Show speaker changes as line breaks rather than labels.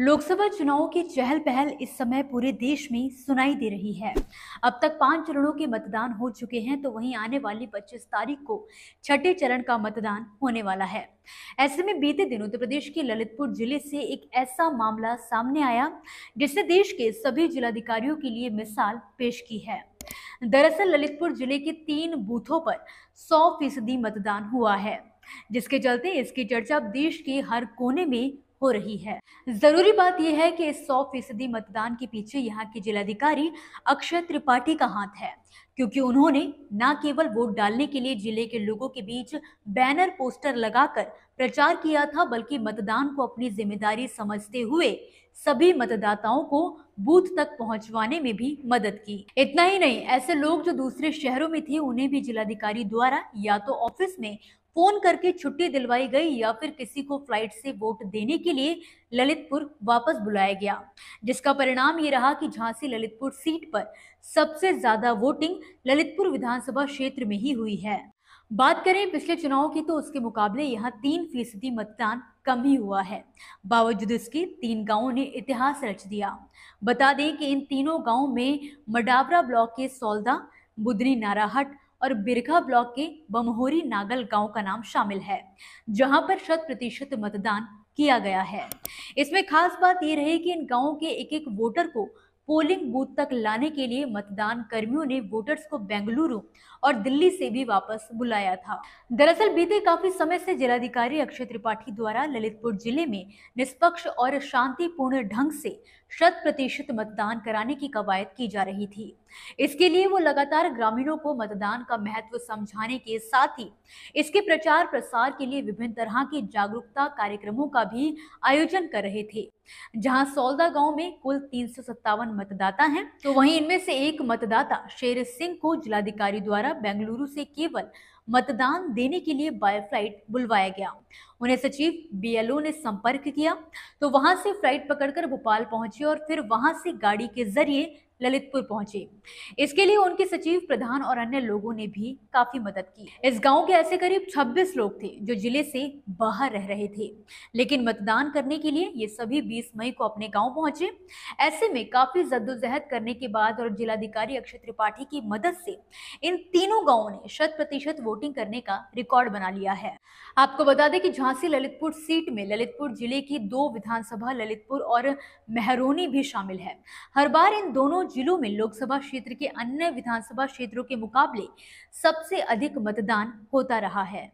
लोकसभा चुनाव की चहल पहल इस समय पूरे देश में सुनाई दे रही है अब तक पांच चरणों के मतदान हो चुके हैं तो वहीं आने वाली 25 तारीख को छठे चरण का मतदान होने वाला है ऐसे में बीते दिनों उत्तर तो प्रदेश के ललितपुर जिले से एक ऐसा मामला सामने आया जिसने देश के सभी जिलाधिकारियों के लिए मिसाल पेश की है दरअसल ललितपुर जिले के तीन बूथों पर सौ मतदान हुआ है जिसके चलते इसकी चर्चा देश के हर कोने में हो रही है जरूरी बात यह है कि इस सौ फीसदी मतदान के पीछे यहाँ के जिलाधिकारी अक्षय त्रिपाठी का हाथ है क्योंकि उन्होंने न केवल वोट डालने के लिए जिले के लोगों के बीच बैनर पोस्टर लगाकर प्रचार किया था बल्कि मतदान को अपनी जिम्मेदारी समझते हुए सभी मतदाताओं को बूथ तक पहुंचवाने में भी मदद की इतना ही नहीं ऐसे लोग जो दूसरे शहरों में थे उन्हें भी जिलाधिकारी द्वारा या तो ऑफिस में फोन करके छुट्टी दिलवाई गई या फिर किसी को फ्लाइट से वोट देने के लिए ललितपुर वापस बुलाया गया जिसका परिणाम ये रहा कि झांसी ललितपुर सीट पर सबसे ज्यादा वोटिंग ललितपुर विधानसभा क्षेत्र में ही हुई है बात करें पिछले चुनाव की तो उसके मुकाबले यहाँ तीन फीसदी मतदान कम ही हुआ है बावजूद इसके तीन गांवों ने इतिहास रच दिया बता दें कि इन तीनों गांवों में मडावरा ब्लॉक के सौलदा बुदनी नाराहट और बिरघा ब्लॉक के बमहोरी नागल गांव का नाम शामिल है जहां पर शत प्रतिशत मतदान किया गया है इसमें खास बात यह रही कि इन गांवों के एक एक वोटर को पोलिंग बूथ तक लाने के लिए मतदान कर्मियों ने वोटर्स को बेंगलुरु और दिल्ली से भी वापस बुलाया था दरअसल बीते काफी समय से जिलाधिकारी अक्षय त्रिपाठी द्वारा ललितपुर जिले में निष्पक्ष और शांतिपूर्ण ढंग से शत प्रतिशत मतदान कराने की कवायद की जा रही थी इसके लिए वो लगातार ग्रामीणों को मतदान का महत्व समझाने के साथ ही इसके प्रचार प्रसार के लिए विभिन्न तरह के जागरूकता कार्यक्रमों का भी आयोजन कर रहे थे जहां सोलदा गांव में कुल तीन मतदाता हैं तो वहीं इनमें से एक मतदाता शेर सिंह को जिलाधिकारी द्वारा बेंगलुरु से केवल मतदान देने के लिए बाय फ्लाइट बुलवाया गया उन्हें सचिव बीएलओ ने संपर्क किया तो वहां से फ्लाइट पकड़कर भोपाल पहुंचे पहुंचे और फिर वहां से गाड़ी के जरिए ललितपुर पहुंचे इसके लिए उनके सचिव प्रधान और अन्य लोगों ने भी काफी मदद की इस गांव के ऐसे करीब 26 लोग थे जो जिले से बाहर रह रहे थे लेकिन मतदान करने के लिए ये सभी 20 मई को अपने गांव पहुंचे ऐसे में काफी जद्दोजहद करने के बाद और जिलाधिकारी अक्षय त्रिपाठी की मदद से इन तीनों गाँवों ने शत प्रतिशत वोटिंग करने का रिकॉर्ड बना लिया है आपको बता दें कि झांसी ललितपुर सीट में ललितपुर जिले की दो विधानसभा ललितपुर और मेहरोनी भी शामिल है हर बार इन दोनों जिलों में लोकसभा क्षेत्र के अन्य विधानसभा क्षेत्रों के मुकाबले सबसे अधिक मतदान होता रहा है